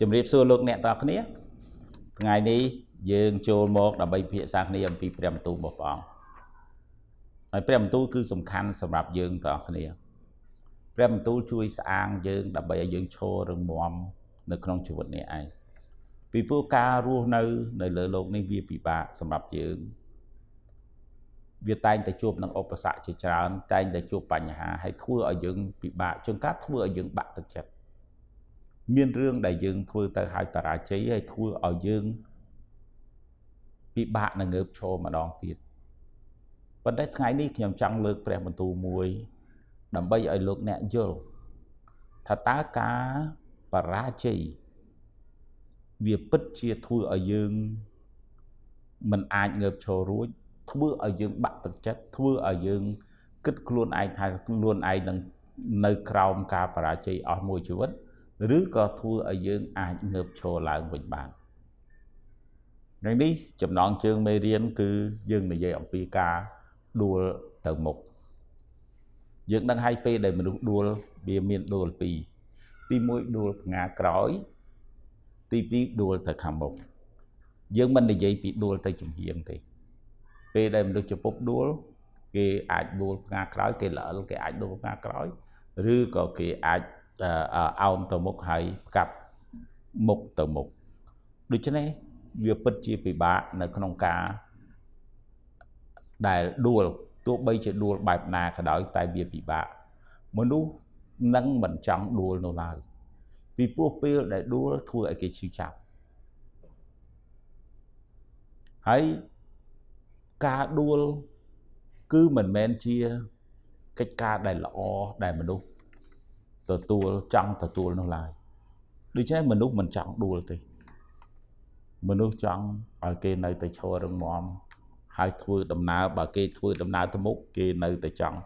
ជំរាបសួរលោកអ្នកទាំងគ្នា ថ្ងៃនេះយើងចូលមកដើម្បីពិភាក្សាគ្នាអំពីព្រះបន្ទូលរបស់ព្រះអង្គហើយព្រះបន្ទូលគឺសំខាន់សម្រាប់យើងទាំងគ្នា ព្រះបន្ទូលជួយស្អាងយើងដើម្បីឲ្យយើងឈររឹងមាំនៅក្នុងជីវិតនេះឯងពីព្រោះការរស់នៅ នៅលើโลกនេះវាពិបាកសម្រាប់យើង វាតែងតែជួបនឹងឧបសគ្គជាច្រើនតែងតែជួបបញ្ហាហើយធ្វើឲ្យយើងពិបាកជួនកាលធ្វើឲ្យយើងបាក់ទឹកចិត្តមានរឿងដែលយើងធ្វើទៅហើយបរាជ័យហើយធ្វើឲ្យយើងពិបាកនឹងងើបឈរម្ដងទៀតប៉ុន្តែថ្ងៃនេះខ្ញុំចង់លើក ព្រះបន្ទូលមួយ ដើម្បីឲ្យលោកអ្នកយល់ថាតើការបរាជ័យវាពិតជាធ្វើឲ្យយើង មិនអាចងើបឈររួចធ្វើឲ្យយើង បាក់ទឹកចិត្តធ្វើឲ្យយើង គិតខ្លួនឯងថាខ្លួនឯងនឹងនៅក្រោមការបរាជ័យអស់មួយជីវិតឬក៏ធ្វើឲ្យយើងអាចងើបឈរឡើងវិញបានថ្ងៃនេះចំណងជើងមេរៀនគឺយើងនិយាយអំពីការដួលទៅមុខយើងដឹងហើយពេលដែលមនុស្សដួលវាមានដួលពីរទី1ដួលផ្ងាក្រោយទី2ដួលទៅខាងមុខយើងមិននិយាយពីដួលទៅចំហៀងទេពេលដែលមនុស្សចពុបដួលគេអាចដួលផ្ងាក្រោយគេល្អិលគេអាចដួលផ្ងាក្រោយឬក៏គេអាចអោមទៅមុខហើយផ្កាប់មុខទៅមុខដូច្នេះវាពិតជាពិបាកនៅក្នុងការដែលដួលទោះបីជាដួលបែបណាក៏ដោយតែវាពិបាកមនុស្សនឹងមិនចង់ដួលនោះឡើយពីព្រោះពេលដែលដួលធ្វើឲ្យគេឈឺចាប់ហើយការដួលគឺមិនមែនជាកិច្ចការដែលល្អដែលមនុស្សទទួលចង់ទទួលនោះឡើយដូច្នេះមនុស្សមិនចង់ដួលទេមនុស្សចង់ឲ្យគេនៅតែឈររងមាំហើយធ្វើដំណើរបើគេធ្វើដំណើរទៅមុខគេនៅតែចង់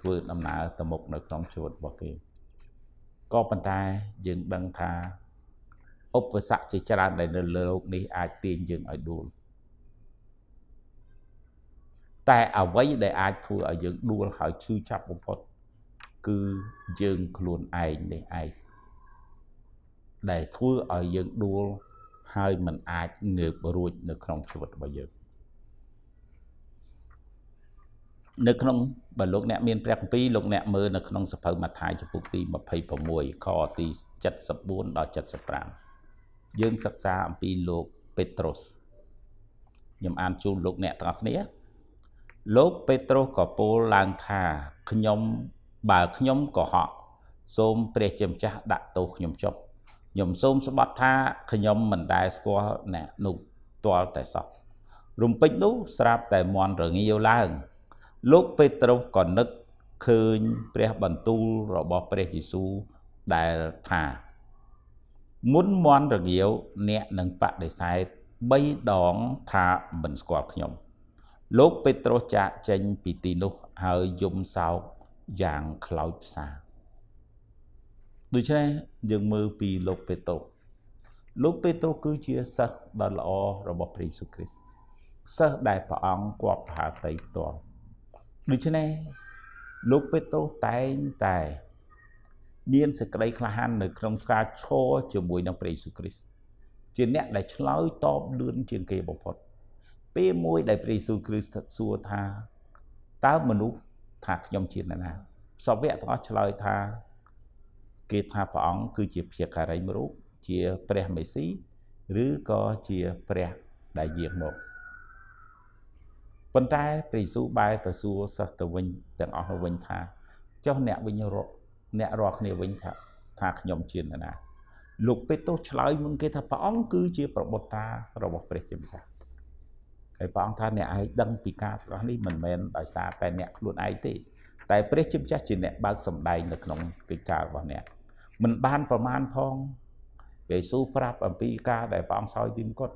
ធ្វើដំណើរទៅមុខនៅក្នុងជីវិតរបស់គេក៏ប៉ុន្តែយើងដឹងថាឧបសគ្គជាច្រើនដែលនៅលើโลกនេះអាចទាញយើងឲ្យដួលតែអ្វីដែលអាចធ្វើឲ្យយើងដួលហើយឈឺចាប់បំផុតគឺយើងខ្លួនឯងនេះឯងដែលធ្វើឲ្យយើងដួលហើយมันអាចងើបរួច នៅក្នុងជីវិតរបស់យើងនៅក្នុងបើលោកអ្នកមានព្រះគម្ពីរលោកអ្នកមើលនៅក្នុងសភៅម៉ាថាយចំពុកទី26ខទី74ដល់75យើងសិក្សាអំពីលោកពេត្រុសខ្ញុំអានជូនលោកអ្នកទាំងអស់គ្នាលោកពេត្រុសក៏ពោលឡើងថាខ្ញុំបើខ្ញុំកុហកសូមព្រះជាម្ចាស់ដាក់ទោសខ្ញុំចុះខ្ញុំសូមស្បត់ថាខ្ញុំមិនដែលស្គាល់អ្នកនោះទាល់តែសោះរំពេចនោះស្រាប់តែមន់រងាវឡើង លោកពេត្រុសក៏នឹកឃើញព្រះបន្ទូលរបស់ព្រះយេស៊ូវដែលថា មុនមន់រងាវអ្នកនឹងបដិសេធ3ដងថាមិនស្គាល់ខ្ញុំ លោកពេត្រុសចាកចេញពីទីនោះហើយយំសោកយ៉ាងខ្លោចផ្សាដូច្នេះយើងមើលពីលោកពេត្រុសលោកពេត្រុសគឺជាសិស្សដ៏ល្អរបស់ព្រះយេស៊ូវគ្រីស្ទសិស្សដែលព្រះអង្គគប់ប្រហាតីផ្ទាល់ដូច្នេះលោកពេត្រុសតែងតែមានសេចក្តីក្លាហាននៅ ក្នុងការឈរជាមួយនឹងព្រះយេស៊ូវគ្រីស្ទជាអ្នកដែលឆ្លើយតបលឿនជាងគេបំផុត ពេលមួយដែលព្រះយេស៊ូវគ្រីស្ទសួរថា តើមនុស្សថាខ្ញុំជាអ្នកណាសវៈទាំងអស់ឆ្លើយថាគេថាព្រះអង្គគឺជាព្យាការីមួយរូបជាព្រះមេស៊ីឬក៏ជាព្រះដែលយាងមកប៉ុន្តែព្រះយេស៊ូវបែរទៅសួរសិស្សទៅវិញទាំងអស់វិញថាចុះអ្នកវិញរកអ្នករាល់គ្នាវិញថាថាខ្ញុំជាអ្នកណាលោកពេត្រុសឆ្លើយមុនគេថាព្រះអង្គគឺជាប្របុត្តារបស់ព្រះជាម្ចាស់ហើយព្រះអង្គថាអ្នកឯងដឹងពីការទាំងអស់នេះមិនមែនដោយសារតែអ្នកខ្លួនឯងទេតែព្រះជាម្ចាស់ជាអ្នកបើកសម្ដែងនៅក្នុងកិច្ចការរបស់អ្នកមិនបានប្រមាណផងយេស៊ូវប្រាប់អំពីការដែលព្រះអង្គសោយទីមគាត់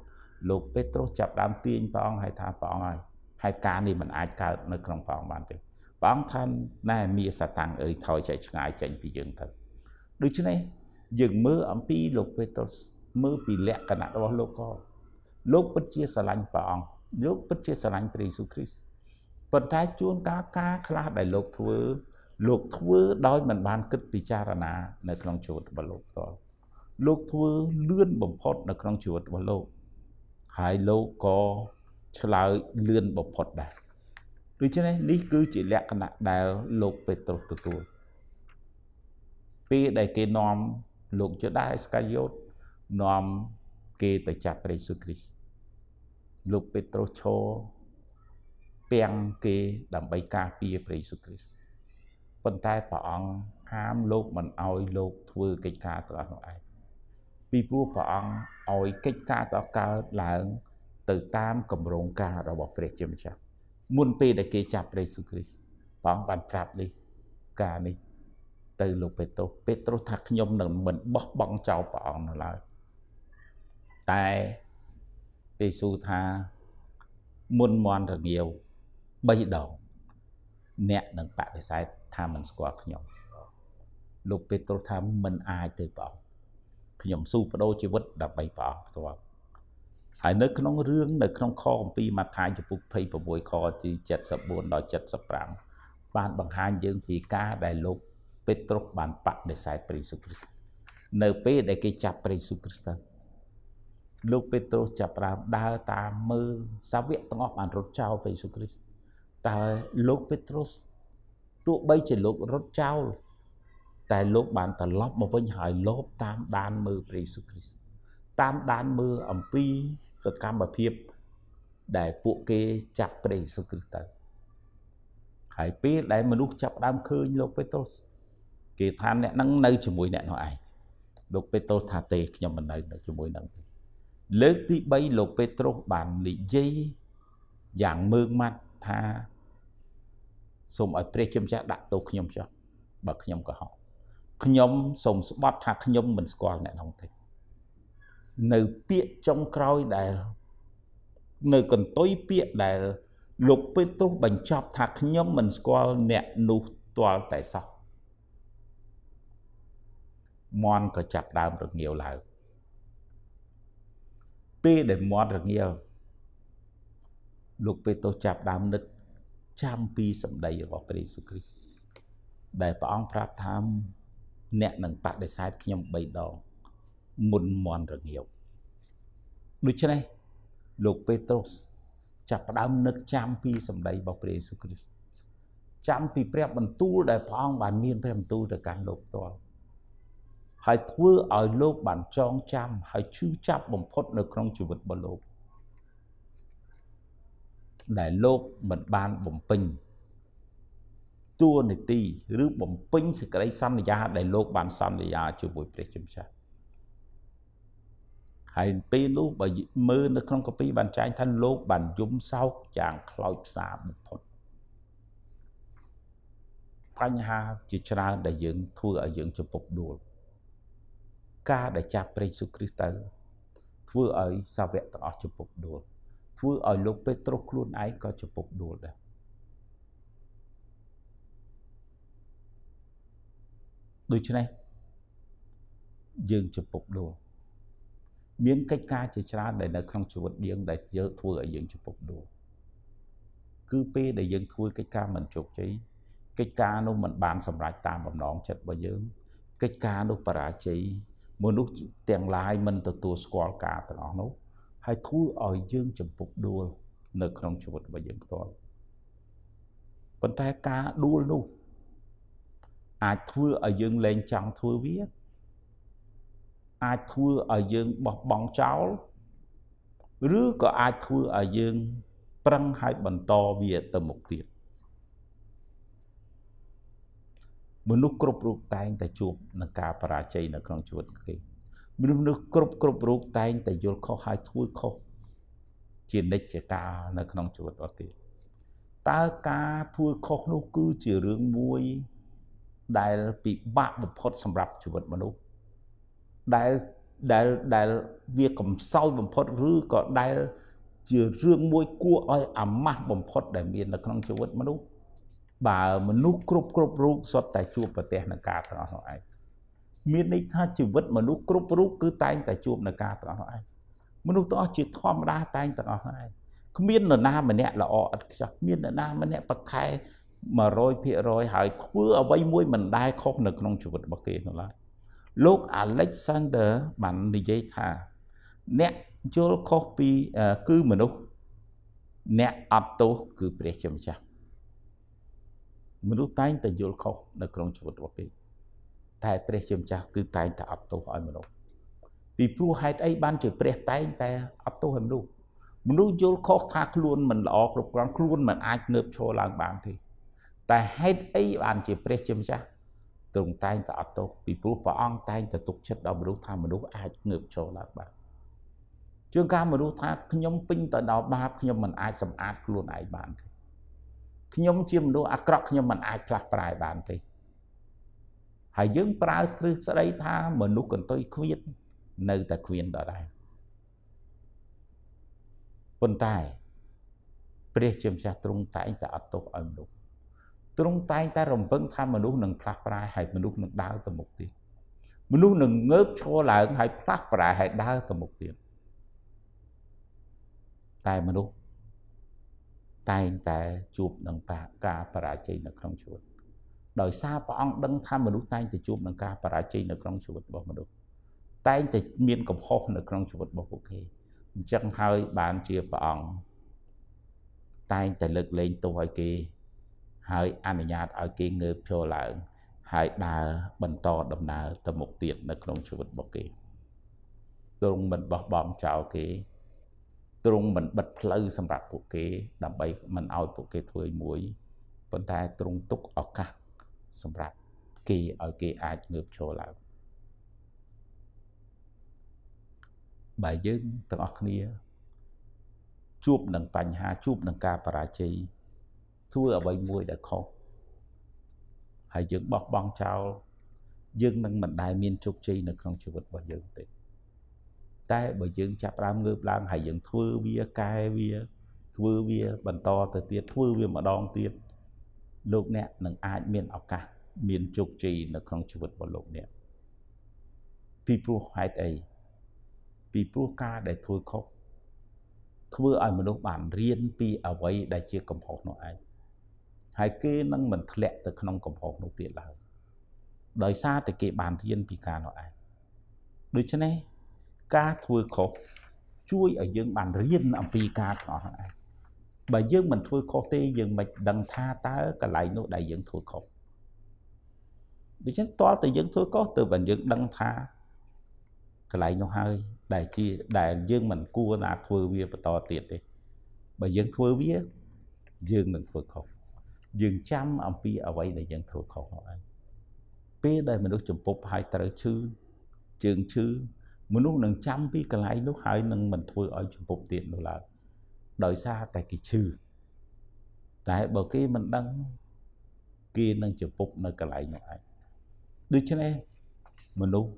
លោកពេត្រុសចាប់ដើមទាញព្រះអង្គហើយថាព្រះអង្គហើយហើយការនេះមិនអាចកើតនៅក្នុងព្រះអង្គបានទេព្រះអង្គថាណែមីសាតាំងអើយថយចេញឆ្ងាយចេញពីយើងទៅដូច្នេះយើងមើលអំពីលោកពេត្រុសមើលពីលក្ខណៈរបស់លោកក៏លោកពិតជាស្រឡាញ់ព្រះអង្គលោកពិតជាស្រឡាញ់ព្រះយេស៊ូវគ្រីស្ទប៉ុន្តែជួនកាលការខ្លះដែលលោកធ្វើលោកធ្វើដោយមិនបាន គិតពិចារណា នៅក្នុងជីវិតរបស់លោកផ្ទាល់លោកធ្វើលឿនបំផុត នៅក្នុងជីវិតរបស់លោក ហើយលោកក៏ឆ្លើយលឿនបំផុតដែរដូច្នេះនេះគឺជាលក្ខណៈដែលលោកពេត្រុសទទួលពេលដែលគេនាំលោកយូដាអេសកាយ៉ូតនាំគេទៅចាប់ព្រះយេស៊ូវគ្រីស្ទលោកពេត្រុសឈរពាំងគេដើម្បីការពារព្រះយេស៊ូវគ្រីស្ទប៉ុន្តែព្រះអង្គហាមលោកមិនអោយលោកធ្វើកិច្ចការទាំងអស់នោះឯងពីព្រោះព្រះអង្គអោយកិច្ចការទាំងកើតឡើង ទៅតាមកម្រងការរបស់ព្រះជាម្ចាស់មុនពេលដែលគេចាប់ព្រះយេស៊ូវគ្រីស្ទព្រះអង្គបានប្រាប់នេះការនេះ ទៅលោកពេត្រុសពេត្រុសថាខ្ញុំនឹងមិនបោះបង់ចោលព្រះអង្គនៅឡើយតែព្រះយេស៊ូវថាមុនមន់រងាវ3ដងអ្នកនឹងបដិសេធថាមិនស្គាល់ខ្ញុំលោកពេត្រុសថាមិនអាចទេព្រះអង្គខ្ញុំស៊ូបដូរជីវិតដើម្បីព្រះអង្គផ្ទាល់ហើយនៅក្នុងរឿងនៅក្នុងខអំពីម៉ាថាយចំពុក26ខទី74ដល់75បានបង្ហាញយើងពីការដែលលោកពេត្រុសបានបដិសេធព្រះយេស៊ូវគ្រីស្ទនៅពេលដែលគេចាប់ព្រះយេស៊ូវគ្រីស្ទទៅលោកពេត្រុសចាប់ផ្ដើមដើរតាមមើលសាវកទាំងអស់បានរត់ចោលព្រះយេស៊ូវគ្រីស្ទតើលោកពេត្រុសទោះបីជាលោករត់ចោលតែលោកបានត្រឡប់មកវិញហើយលោបតាមដានមើលព្រះយេស៊ូវគ្រីស្ទតាមដានមើលអំពីសកម្មភាពដែលពួកគេចាប់ព្រះយេស៊ូវគ្រីស្ទទៅហើយពេលដែលមនុស្សចាប់ដើមឃើញលោកពេត្រុសគេថាអ្នកនឹងនៅជាមួយអ្នកនោះឯងលោកពេត្រុសថាទេខ្ញុំមិននៅជាមួយនឹងទេលើកទី3លោកពេត្រុសបាននិយាយយ៉ាងមើងម៉ាត់ថាសូមឲ្យព្រះជាម្ចាស់ដាក់ទោសខ្ញុំចុះបើខ្ញុំកុហកខ្ញុំសូមស្បត់ថាខ្ញុំមិនស្គាល់អ្នកនោះទេនៅពាក្យចុងក្រោយដែល នៅកន្ទុយពាក្យដែល លោកពេត្រុសបញ្ចប់ ថាខ្ញុំមិនស្គាល់អ្នកនោះទាល់តែសោះមន់ក៏ចាប់ដើមរងាវឡើងពេលដែលមាត់រងាលលោកពេតូសចាប់ដើមនឹកចាំពីសម្ដីរបស់ព្រះយេស៊ូវគ្រីស្ទដែលព្រះអង្គប្រាប់ថាអ្នកនឹងបដិសេធខ្ញុំ3ដងមុនមន់រងាវដូច្នេះលោកពេត្រុសចាប់ផ្ដើមនឹកចាំពីសម្ដីរបស់ព្រះយេស៊ូវគ្រីស្ទចាំពីព្រះបន្ទូលដែលព្រះអង្គបានមានព្រះបន្ទូលទៅកាន់លោកផ្ទាល់ហើយធ្វើឲ្យលោកបានចងចាំហើយឈឺចាប់បំផុតនៅក្នុងជីវិតរបស់លោកដែលលោកមិនបានបំពេញតួនាទីឬបំពេញសេចក្តីសន្យាដែលលោកបានសន្យាជាមួយព្រះជាម្ចាស់ហើយពេលនោះបើមើលនៅក្នុងកាពីបានចែងថាលោកបានយំសោកយ៉ាងខ្លោចផ្សាបំផុតបញ្ហាជាច្រើនដែលយើងធ្វើឲ្យយើងចំពុកដួលការដែលចាប់ព្រះយេស៊ូវគ្រីស្ទទៅធ្វើឲ្យសាវកទាំងអស់ជំពប់ដួលធ្វើឲ្យលោកពេត្រុសខ្លួនឯងក៏ជំពប់ដួលដែរដូច្នេះយើងជំពប់ដួលមានកិច្ចការជាច្រើនដែលនៅក្នុងជីវិតយើងដែលយើងធ្វើឲ្យយើងជំពប់ដួលគឺពេលដែលយើងធ្វើកិច្ចការមិនជោគជ័យកិច្ចការនោះមិនបានសម្រេចតាមបំណងចិត្តរបស់យើងកិច្ចការនោះបរាជ័យមនុស្សទាំងឡាយមិនទទួលស្គាល់ការទាំងអស់នោះហើយធ្វើឲ្យយើង ចំពុកដួល នៅក្នុងជីវិតរបស់យើងផ្ទាល់ប៉ុន្តែការដួលនោះអាចធ្វើឲ្យយើងលែងចង់ធ្វើវាអាចធ្វើឲ្យយើងបោះបង់ចោលឬក៏អាចធ្វើឲ្យយើង ប្រឹងឲ្យបន្តវា ទៅមុខទៀតមនុស្សគ្រប់រូបតែងតែជួបនឹងការបរាជ័យនៅក្នុងជីវិតគេមនុស្សនោះគ្រប់គ្រប់រូបតែងតែយល់ខុសហើយធ្វើខុសជានិច្ចកាលនៅក្នុងជីវិតរបស់គេតើការធ្វើខុសនោះគឺជារឿងមួយដែលពិបាកបំផុតសម្រាប់ជីវិតមនុស្សដែលដែលដែលវាកំសោយបំផុតឬក៏ដែលជារឿងមួយគួរឲ្យអាម៉ាស់បំផុតដែលមាននៅក្នុងជីវិតមនុស្សបើមនុស្សគ្រប់គ្រប់រូបសុទ្ធតែ ជួបប្រទះនឹងការទាំងអស់នោះឯងមានន័យថាជីវិតមនុស្សគ្រប់រូបគឺតែងតែជួបនឹងការទាំងអស់នោះឯងមនុស្សទាំងអស់ជា ធម្មតាតែងទាំងអស់នោះឯងគ្មាននរណាម្នាក់ល្អឥតខ្ចោះមាននរណាម្នាក់ប្រខែ100%ហើយធ្វើអ្វីមួយមិនដែលខុសនៅក្នុងជីវិតរបស់គេនោះឡើយលោក Alexander បាននិយាយថាអ្នកយល់ខុសពីគឺមនុស្សអ្នកអត់ទោសគឺព្រះជាម្ចាស់មនុស្សតែងតែយល់ខុសនៅក្នុងជីវិតរបស់គេ តែព្រះជាម្ចាស់គឺតែងតែអត់ទោសឲ្យមនុស្សពីព្រោះហេតុអីបានជាព្រះតែងតែអត់ទោសឲ្យមនុស្សមនុស្សយល់ខុសថាខ្លួនមិនល្អគ្រប់គ្រាន់ខ្លួនមិនអាចងើបឈរឡើងបានទេតែហេតុអីបានជាព្រះជាម្ចាស់ទ្រង់តែងតែអត់ទោសពីព្រោះព្រះអង្គតែងតែទុកចិត្តដល់មនុស្សថាមនុស្សអាចងើបឈរឡើងបានជួនកាលមនុស្សថាខ្ញុំពេញទៅដល់បាបខ្ញុំមិនអាចសម្អាតខ្លួនឯងបានទេខ្ញុំជាមនុស្សអាក្រក់ខ្ញុំមិនអាចផ្លាស់ប្រែបានទេហើយយើងប្រើទ្រឹស្ដីថាមនុស្សកន្ទុយឃ្វៀតនៅតែឃ្វៀនដដែលប៉ុន្តែព្រះជាម្ចាស់ទ្រង់តែងតែអត់ទោសឲ្យមនុស្សទ្រង់តែងតែរំពឹងថាមនុស្សនឹងផ្លាស់ប្រែហើយមនុស្សនឹងដើរទៅមុខទៀតមនុស្សនឹងងើបឈរឡើងហើយផ្លាស់ប្រែហើយដើរទៅមុខទៀតតែមនុស្សតែងតែជួបនឹងការបរាជ័យនៅក្នុងជីវិតដោយសារព្រះអង្គដឹងថាមនុស្សតែងតែជួបនឹងការបរាជ័យនៅក្នុងជីវិតរបស់មនុស្សតែងតែមានកំហុសនៅក្នុងជីវិតរបស់ពួកគេអញ្ចឹងហើយបានជាព្រះអង្គតែងតែលើកលែងទោសឲ្យគេ ហើយអនុញ្ញាតឲ្យគេងើបឈរឡើង ហើយដើរបន្តដំណើរទៅមុខទៀតនៅក្នុងជីវិតរបស់គេ ទ្រង់មិនបោះបង់ចោលគេទ្រង់មិនបិទផ្លូវសម្រាប់ពួកគេ ដើម្បីមិនឲ្យពួកគេធ្វើមួយប៉ុន្តែទ្រង់ទុកឱកាសសម្រាប់គេឲ្យគេអាចងើបឈរឡើងបើយើងទាំងអស់គ្នាជួបនឹងបញ្ហាជួបនឹងការបរាជ័យធ្វើអ្វីមួយដែលខុសហើយយើងបោះបង់ចោលយើងនឹងមិនដែលមានជោគជ័យនៅក្នុងជីវិតរបស់យើងទេតែបើយើងចាប់ដើមងើបឡើង ហើយយើងធ្វើវាកែវា ធ្វើវាបន្តទៅទៀតធ្វើវាម្ដងទៀតលោកអ្នកនឹងអាចមានឱកាសមានជោគជ័យនៅក្នុងជីវិតរបស់លោកអ្នកពីព្រោះហេតុអីពីព្រោះការដែលធ្វើខុសធ្វើឲ្យមនុស្សបានរៀនពីអ្វីដែលជាកំហុសនោះឯងហើយគេនឹងមិនធ្លាក់ទៅក្នុងកំហុសនោះទៀតឡើយដោយសារតែគេបានរៀនពីការនោះឯងដូច្នេះការធ្វើខុសជួយឲ្យយើងបានរៀនអំពីការទាំងអស់ហ្នឹងឯងបើយើងមិនធ្វើខុសទេយើងមិនដឹងថាតើកន្លែងនោះដែលយើងធ្វើខុសដូច្នេះតើតើយើងធ្វើខុសទើបបានយើងដឹងថាកន្លែងនោះហើយដែលជាដែលយើងមិនគួរណាធ្វើវាបន្តទៀតទេបើយើងធ្វើវាយើងនឹងធ្វើខុសយើងចាំអំពីអ្វីដែលយើងធ្វើខុសហ្នឹងឯងពេលដែលមនុស្សចំពប់ហើយត្រូវឈឺជើងឈឺមនុស្សនឹងចាំពីកន្លែងនោះហើយនឹងមិនធ្វើឲ្យចំពប់ទៀតនោះឡើយដោយសារតែគេឈឺតែបើគេមិនដឹងគេនឹងចំពប់នៅកន្លែងនោះឯងដូច្នេះមនុស្ស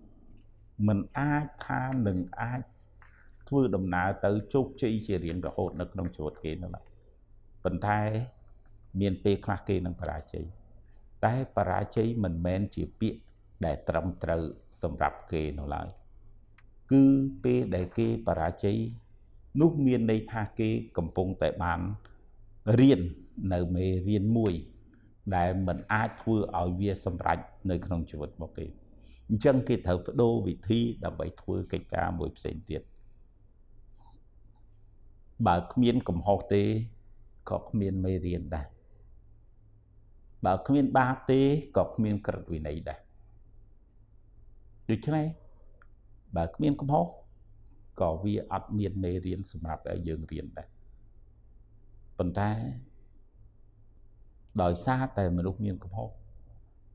មិនអាចថានឹងអាចធ្វើដំណើរទៅជោគជ័យជារៀងរហូតនៅក្នុងជីវិតគេនោះឡើយប៉ុន្តែមានពេលខ្លះគេនឹងបរាជ័យតែបរាជ័យមិនមែនជាពាក្យដែលត្រឹមត្រូវសម្រាប់គេនោះឡើយ។គឺពេលដែលគេបរាជ័យនោះមានន័យថាគេកំពុងតែបានរៀននៅមេរៀនមួយ ដែលមិនអាចធ្វើឲ្យវាសម្រេចនៅក្នុងជីវិតរបស់គេអញ្ចឹងគេត្រូវបដូរវិធី ដើម្បីធ្វើកិច្ចការមួយផ្សេងទៀតបើគ្មានកំហុសទេក៏គ្មានមេរៀនដែរបើគ្មានបាបទេក៏គ្មានក្រឹតវិន័យដែរដូច្នេះបើគ្មានកំហុសក៏វាអត់មានមេរៀនសម្រាប់ឲ្យយើងរៀនដែរប៉ុន្តែ ដោយសារតែមនុស្សមានកំហុស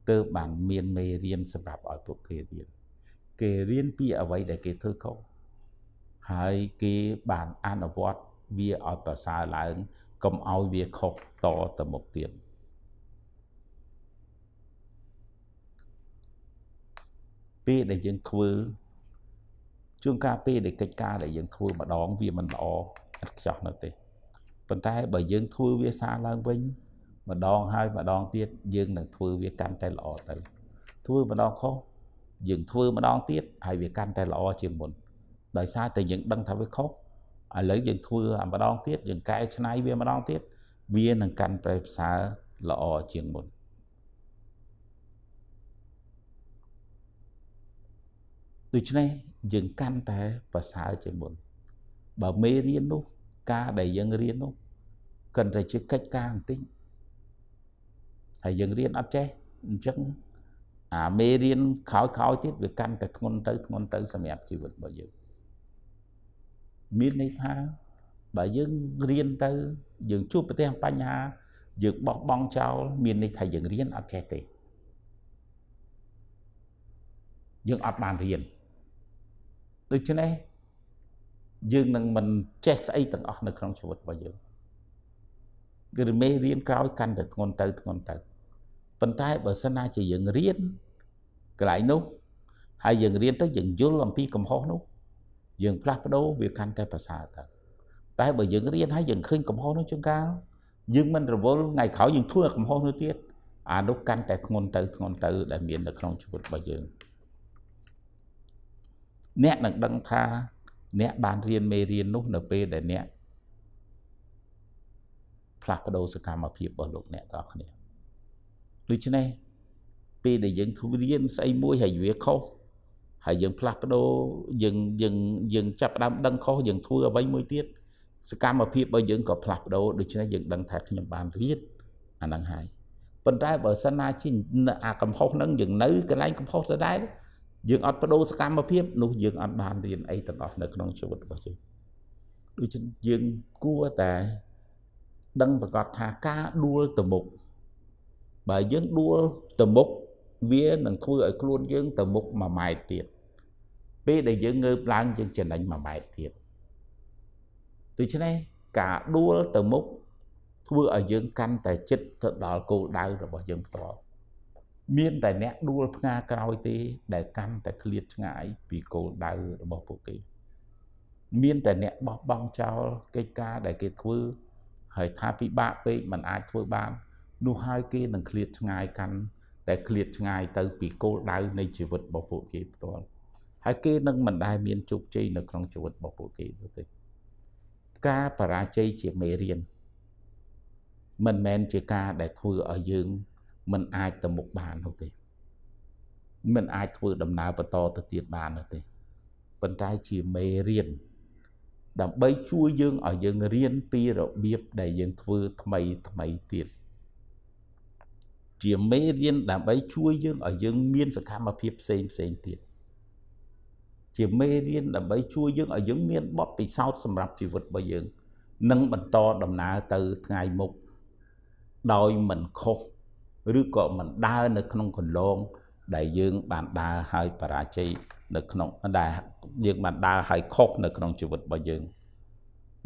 ទើបបានមានមេរៀនសម្រាប់ឲ្យពួកគេរៀនគេរៀនពីអ្វីដែលគេធ្វើខុសហើយគេបានអនុវត្តវាឲ្យប្រសើរឡើងកុំឲ្យវាខុសតទៅមុខទៀតពេលដែលយើងធ្វើជួនកាលពេលដែលកិច្ចការដែលយើងធ្វើម្ដងវាមិនល្អអត់ខ្ចោះនៅទេប៉ុន្តែបើយើងធ្វើវាសារឡើងវិញម្ដងហើយម្ដងទៀតយើងនឹងធ្វើវាកាន់តែល្អទៅធ្វើម្ដងខុសយើងធ្វើម្ដងទៀតហើយវាកាន់តែល្អជាងមុនដោយសារតែយើងដឹងថាវាខុសឥឡូវយើងធ្វើអាម្ដងទៀតយើងកែច្នៃវាម្ដងទៀតវានឹងកាន់ប្រែផ្សារល្អជាងមុនដូច្នេះយើងកាន់តែប្រសើរជាងមុនបើមេរៀននោះការដែលយើងរៀននោះកាន់តែជាកិច្ចការបន្តិចហើយយើងរៀនអត់ចេះអញ្ចឹងអាមេរៀនខោយខោយទៀតវាកាន់តែធ្ងន់ទៅធ្ងន់ទៅសម្រាប់ជីវិតរបស់យើងមានន័យថាបើយើងរៀនទៅយើងជួបប្រទះបញ្ហាយើងបោះបង់ចោលមានន័យថាយើងរៀនអត់ចេះទេយើងអត់បានរៀនដូច្នេះយើងនឹងមិនចេះស្អីទាំងអស់នៅក្នុងជីវិតរបស់យើងគឺមេរៀនក្រោយកាន់តែធ្ងន់ទៅធ្ងន់ទៅប៉ុន្តែបើសិនណាជាយើងរៀនកន្លែងនោះហើយយើងរៀនទៅយើងយល់អំពីកំហុសនោះយើងផ្លាស់ប្ដូរវាកាន់តែប្រសើរទៅតែបើយើងរៀនហើយយើងឃើញកំហុសនោះជួនកាលយើងមិនរវល់ថ្ងៃក្រោយយើងធ្វើកំហុសនោះទៀតអានោះកាន់តែធ្ងន់ទៅធ្ងន់ទៅដែលមាននៅក្នុងជីវិតរបស់យើង។អ្នកនឹងដឹងថាអ្នកបានរៀនមេរៀននោះនៅពេលដែលអ្នកផ្លាស់ប្ដូរសកម្មភាពរបស់លោកអ្នកទាំងអស់គ្នាដូច្នេះពេលដែលយើងធ្វើរៀនស្អីមួយហើយវាខុសហើយយើងផ្លាស់ប្ដូរយើងយើងយើងចាប់ដើមដឹងខុសយើងធ្វើអ្វីមួយទៀតសកម្មភាពរបស់យើងក៏ផ្លាស់ប្ដូរដូច្នេះយើងដឹងថាខ្ញុំបានរៀនអាហ្នឹងហើយប៉ុន្តែបើសិនណាជាអាកំហុសហ្នឹងយើងនៅកន្លែងកំហុសដដែលយើងអត់បដូរសកម្មភាពនោះយើងអត់បានរៀនអីទាំងអស់នៅក្នុងជីវិតរបស់យើងដូច្នេះយើងគួរតែដឹងប្រកាសថាការដួលទៅមុខបើយើងដួលទៅមុខវានឹងធ្វើឲ្យខ្លួនយើងទៅមុខ1ម៉ែត្រទៀតពេលដែលយើងងើបឡើងយើងចំណេញ1ម៉ែត្រទៀតដូច្នេះការដួលទៅមុខធ្វើឲ្យយើងកាន់តែចិត្តទៅដល់គោលដៅរបស់យើងផ្ទាល់មានតែអ្នកដួលផ្ងាក្រោយទេដែលកាន់តែឃ្លាតឆ្ងាយពីគោលដៅរបស់ពួកគេមានតែអ្នកបោះបង់ចោលកិច្ចការដែលគេធ្វើហើយថាពិបាកពេកมันអាចធ្វើបាននោះហើយគេនឹងឃ្លាតឆ្ងាយកាន់តែឃ្លាតឆ្ងាយទៅពីគោលដៅនៃជីវិតរបស់ពួកគេផ្ទាល់ហើយគេនឹងមិនដែលមានជោគជ័យនៅក្នុងជីវិតរបស់ពួកគេនោះទេការបរាជ័យជាមេរៀនមិនមែនជាការដែលធ្វើឲ្យយើងมันអាចទៅមុខបាននោះទេมันអាចធ្វើដំណើរបន្តទៅទៀតបាននោះទេប៉ុន្តែជាមេរៀនដើម្បីជួយយើងឲ្យយើងរៀនពីរបៀបដែលយើងធ្វើថ្មីថ្មីទៀតជាមេរៀនដើម្បីជួយយើងឲ្យយើងមានសកម្មភាពផ្សេងផ្សេងទៀតជាមេរៀនដើម្បីជួយយើងឲ្យយើងមានបទពិសោធន៍សម្រាប់ជីវិតរបស់យើងនិងបន្តដំណើរទៅថ្ងៃមុខដោយមិនខុសឬក៏មិនដើរនៅក្នុងគន្លង ដែលយើង បានដើរហើយបរាជ័យនៅក្នុងដែលយើងបានដើរហើយខុសនៅក្នុងជីវិតរបស់យើង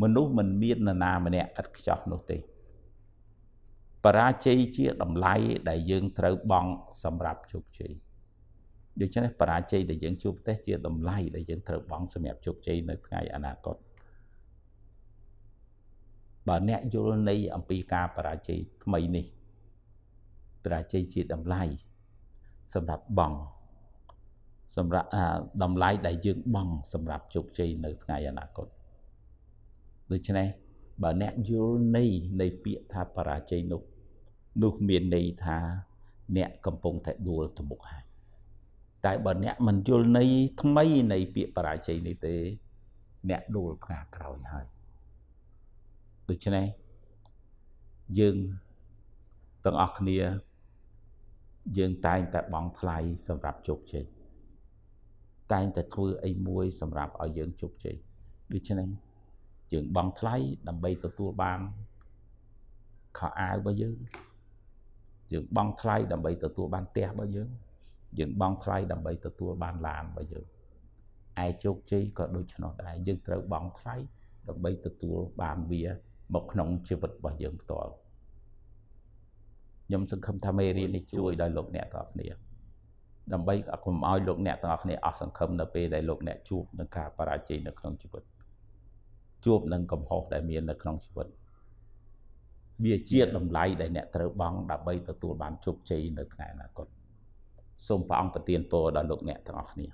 មនុស្សមិនមាននរណាម្នាក់ឥតខ្ចោះនោះទេបរាជ័យជាតម្លៃដែលយើងត្រូវបង់ សម្រាប់ជោគជ័យដូច្នេះបរាជ័យដែលយើង ជួបប្រទេសជាតម្លៃដែលយើងត្រូវបង់សម្រាប់ជោគជ័យនៅថ្ងៃអនាគតបើអ្នកយល់នៃអំពីការបរាជ័យថ្មីនេះព្រះជ័យជាតម្លៃសម្រាប់បង សម្រាប់តម្លៃដែលយើងបង់សម្រាប់ជោគជ័យនៅថ្ងៃអនាគតដូច្នេះបើអ្នកយល់ន័យនៃពាក្យថាបរាជ័យនោះនោះមានន័យថា អ្នកកំពុងតែដួលទៅមុខហើយតែបើអ្នកមិនយល់ន័យថ្មីនៃពាក្យបរាជ័យនេះទេ អ្នកដួលផ្កាក្រោយហើយដូច្នេះយើងទាំងអស់គ្នាយើងតែងតែបង់ថ្លៃសម្រាប់ជោគជ័យតែងតែធ្វើអីមួយសម្រាប់ឲ្យយើងជោគជ័យដូច្នេះយើងបង់ថ្លៃដើម្បីទទួលបានខោអាវរបស់យើងយើងបង់ថ្លៃដើម្បីទទួលបានផ្ទះរបស់យើងយើងបង់ថ្លៃដើម្បីទទួលបានឡានរបស់យើងឯជោគជ័យក៏ដូច្នោះដែរយើងត្រូវបង់ថ្លៃដើម្បីទទួលបានវាមកក្នុងជីវិតរបស់យើងផ្ទាល់ខ្ញុំសង្ឃឹមថាមេរៀននេះជួយដល់លោកអ្នកទាំងអស់គ្នាដើម្បីកុំឲ្យលោកអ្នកទាំងអស់គ្នាអស់សង្ឃឹមនៅពេលដែលលោកអ្នក ជួបនឹងការបរាជ័យនៅក្នុងជីវិតជួបនឹងកំហុសដែល មាន នៅក្នុងជីវិតវាជាតម្លៃដែលអ្នកត្រូវបង់ដើម្បីទទួលបានជោគជ័យនៅថ្ងៃអនាគតសូមព្រះអង្គប្រទានពរដល់លោកអ្នកទាំងអស់គ្នា